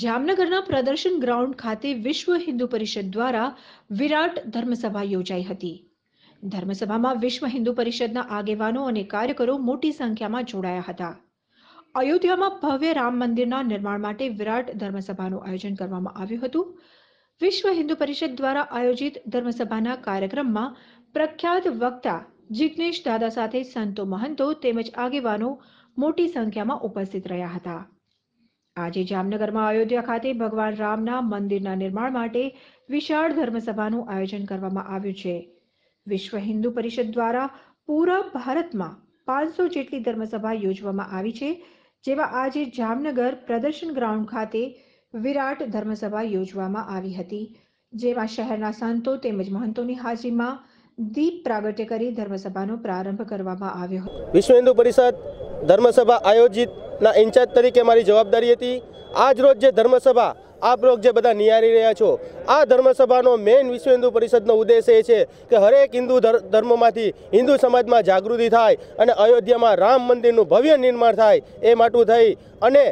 જામનગરના પ્રદર્શન ગ્રાઉન્ડ ખાતે વિશ્વ હિન્દુ પરિષદ દ્વારા વિરાટ ધર્મસભા યોજાઈ હતી ધર્મસભામાં વિશ્વ હિન્દુ પરિષદના આગેવાનો અને કાર્યકરો મોટી સંખ્યામાં જોડાયા હતા અયોધ્યામાં ભવ્ય રામ મંદિરના નિર્માણ માટે વિરાટ ધર્મસભાનું આયોજન કરવામાં આવ્યું હતું વિશ્વ હિન્દુ પરિષદ દ્વારા આયોજિત ધર્મસભાના કાર્યક્રમમાં પ્રખ્યાત વક્તા જિજ્ઞેશ દાદા સાથે સંતો મહંતો તેમજ આગેવાનો મોટી સંખ્યામાં ઉપસ્થિત રહ્યા હતા આજે જામનગરમાં અયોધ્યા ખાતે ભગવાન રામના મંદિરના નિર્માણ માટે વિશાળ ધર્મસભાનું આયોજન કરવામાં આવ્યું છે વિશ્વ હિન્દુ પરિષદ દ્વારા પૂરા ભારતમાં પાંચસો જેટલી ધર્મસભા યોજવામાં આવી છે જેમાં આજે જામનગર પ્રદર્શન ગ્રાઉન્ડ ખાતે વિરાટ ધર્મસભા યોજવામાં આવી હતી જેમાં શહેરના સંતો તેમજ મહંતોની હાજરીમાં દીપ પ્રાગટ્ય કરી ધર્મસભાનો પ્રારંભ કરવામાં આવ્યો હતો વિશ્વ હિન્દુ પરિષદ ધર્મસભા આયોજિતના ઇન્ચાર્જ તરીકે મારી જવાબદારી હતી આજ રોજ જે ધર્મસભા આપ લોક જે બધા નિહારી રહ્યા છો આ ધર્મસભાનો મેઇન વિશ્વ હિન્દુ પરિષદનો ઉદ્દેશ એ છે કે હરેક હિન્દુ ધર્મમાંથી હિન્દુ સમાજમાં જાગૃતિ થાય અને અયોધ્યામાં રામ મંદિરનું ભવ્ય નિર્માણ થાય એ માટું થઈ અને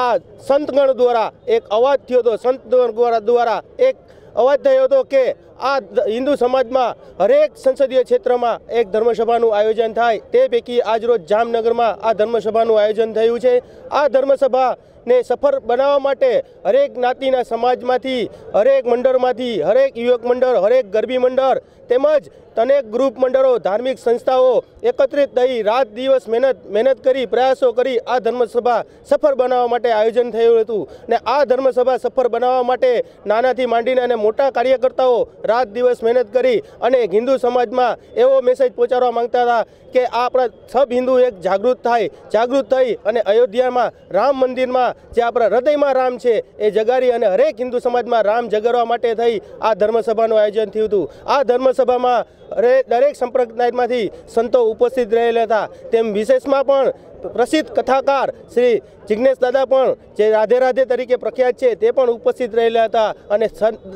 આ સંતગણ દ્વારા એક અવાજ થયો હતો સંતગણ દ્વારા એક અવાજ થયો હતો કે આ હિન્દુ સમાજમાં હરેક સંસદીય ક્ષેત્રમાં એક ધર્મસભાનું આયોજન થાય તે પૈકી આજરોજ જામનગરમાં આ ધર્મસભાનું આયોજન થયું છે આ ધર્મસભા ને સફળ બનાવવા માટે હરેક જ્ઞાતિના સમાજમાંથી હરેક મંડળમાંથી હરેક યુવક મંડળ હરેક ગરબી મંડળ તેમજ અનેક ગ્રુપ મંડળો ધાર્મિક સંસ્થાઓ એકત્રિત થઈ રાત દિવસ મહેનત મહેનત કરી પ્રયાસો કરી આ ધર્મસભા સફળ બનાવવા માટે આયોજન થયું હતું ને આ ધર્મસભા સફળ બનાવવા માટે નાનાથી માંડીને અને મોટા કાર્યકર્તાઓ રાત દિવસ મહેનત કરી અને હિન્દુ સમાજમાં એવો મેસેજ પહોંચાડવા માંગતા હતા કે આપણા સબ હિન્દુ એક જાગૃત થાય જાગૃત થઈ અને અયોધ્યામાં રામ મંદિરમાં જે આપણા હૃદયમાં રામ છે એ જગારી અને હરેક હિન્દુ સમાજમાં રામ જગાડવા માટે થઈ આ ધર્મસભાનું આયોજન થયું હતું આ ધર્મસભામાં દરેક સંપ્રદાયમાંથી સંતો ઉપસ્થિત રહેલા હતા તેમ વિશેષમાં પણ પ્રસિદ્ધ કથાકાર શ્રી જિજ્ઞેશ દાદા પણ જે રાધે રાધે તરીકે પ્રખ્યાત છે તે પણ ઉપસ્થિત રહેલા હતા અને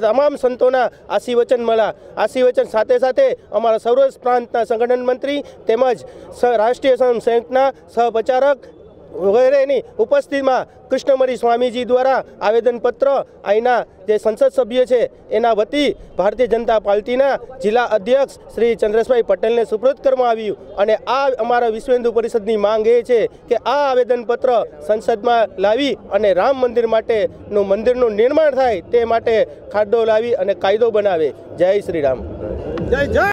તમામ સંતોના આશીર્વચન મળ્યા આશીર્વચન સાથે સાથે અમારા સૌરાષ્ટ્ર પ્રાંતના સંગઠન મંત્રી તેમજ રાષ્ટ્રીય સંઘ સંયુક્તના સહપ્રચારક વગેરેની ઉપસ્થિતિમાં કૃષ્ણમરી સ્વામીજી દ્વારા આવેદનપત્ર અહીંના જે સંસદ સભ્ય છે એના વતી ભારતીય જનતા પાર્ટીના જિલ્લા અધ્યક્ષ શ્રી ચંદ્રશભાઈ પટેલને સુપ્રત કરવામાં આવ્યું અને આ અમારા વિશ્વ હિન્દુ પરિષદની માંગ એ છે કે આ આવેદનપત્ર સંસદમાં લાવી અને રામ મંદિર માટેનું મંદિરનું નિર્માણ થાય તે માટે ખાડો લાવી અને કાયદો બનાવે જય શ્રી રામ જય જય